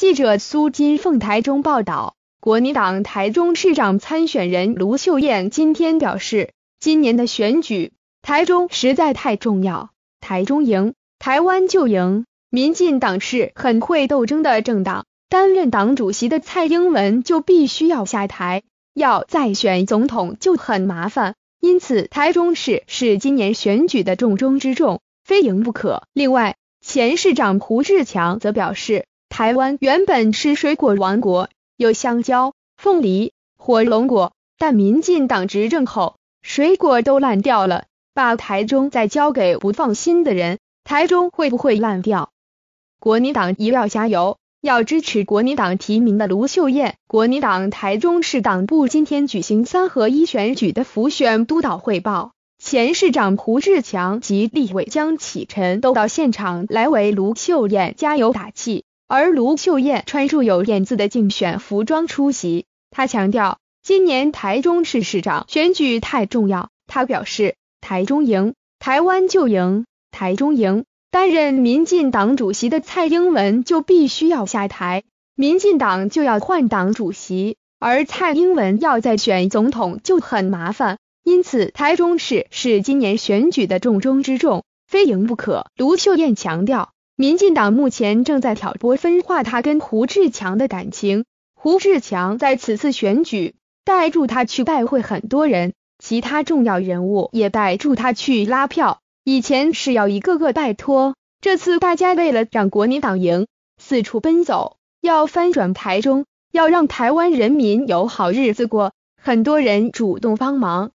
记者苏金凤台中报道，国民党台中市长参选人卢秀燕今天表示，今年的选举，台中实在太重要，台中赢，台湾就赢。民进党是很会斗争的政党，担任党主席的蔡英文就必须要下台，要再选总统就很麻烦。因此，台中市是今年选举的重中之重，非赢不可。另外，前市长胡志强则表示。台湾原本是水果王国，有香蕉、凤梨、火龙果，但民进党执政后，水果都烂掉了。把台中再交给不放心的人，台中会不会烂掉？国民党一要加油，要支持国民党提名的卢秀燕。国民党台中市党部今天举行三合一选举的复选督导汇报，前市长胡志强及立委江启臣都到现场来为卢秀燕加油打气。而卢秀燕穿著有“燕”字的竞选服装出席，她强调，今年台中市市长选举太重要。她表示，台中赢，台湾就赢；台中赢，担任民进党主席的蔡英文就必须要下台，民进党就要换党主席，而蔡英文要再选总统就很麻烦。因此，台中市是今年选举的重中之重，非赢不可。卢秀燕强调。民进党目前正在挑拨分化，他跟胡志强的感情。胡志强在此次选举带助他去拜会很多人，其他重要人物也带助他去拉票。以前是要一个个拜托，这次大家为了让国民党赢，四处奔走，要翻转台中，要让台湾人民有好日子过，很多人主动帮忙。